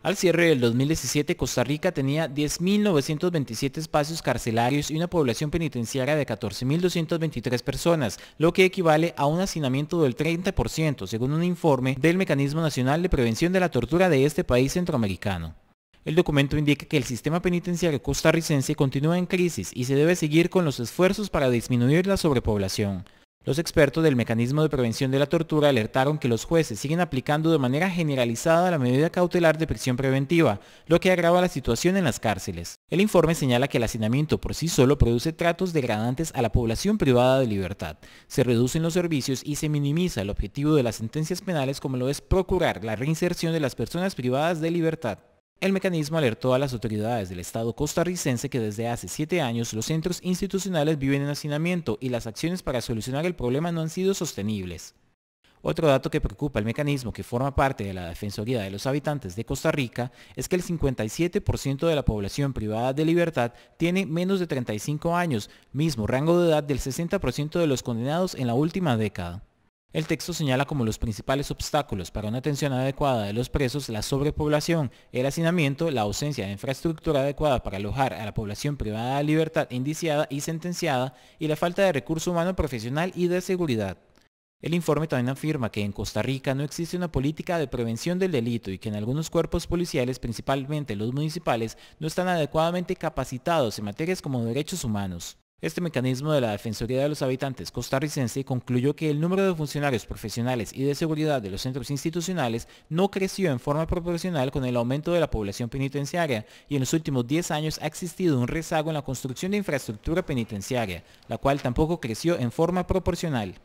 Al cierre del 2017, Costa Rica tenía 10.927 espacios carcelarios y una población penitenciaria de 14.223 personas, lo que equivale a un hacinamiento del 30%, según un informe del Mecanismo Nacional de Prevención de la Tortura de este país centroamericano. El documento indica que el sistema penitenciario costarricense continúa en crisis y se debe seguir con los esfuerzos para disminuir la sobrepoblación. Los expertos del mecanismo de prevención de la tortura alertaron que los jueces siguen aplicando de manera generalizada la medida cautelar de prisión preventiva, lo que agrava la situación en las cárceles. El informe señala que el hacinamiento por sí solo produce tratos degradantes a la población privada de libertad. Se reducen los servicios y se minimiza el objetivo de las sentencias penales como lo es procurar la reinserción de las personas privadas de libertad. El mecanismo alertó a las autoridades del Estado costarricense que desde hace siete años los centros institucionales viven en hacinamiento y las acciones para solucionar el problema no han sido sostenibles. Otro dato que preocupa al mecanismo que forma parte de la Defensoría de los Habitantes de Costa Rica es que el 57% de la población privada de libertad tiene menos de 35 años, mismo rango de edad del 60% de los condenados en la última década. El texto señala como los principales obstáculos para una atención adecuada de los presos la sobrepoblación, el hacinamiento, la ausencia de infraestructura adecuada para alojar a la población privada de libertad indiciada y sentenciada y la falta de recurso humano profesional y de seguridad. El informe también afirma que en Costa Rica no existe una política de prevención del delito y que en algunos cuerpos policiales, principalmente los municipales, no están adecuadamente capacitados en materias como derechos humanos. Este mecanismo de la Defensoría de los Habitantes costarricense concluyó que el número de funcionarios profesionales y de seguridad de los centros institucionales no creció en forma proporcional con el aumento de la población penitenciaria y en los últimos 10 años ha existido un rezago en la construcción de infraestructura penitenciaria, la cual tampoco creció en forma proporcional.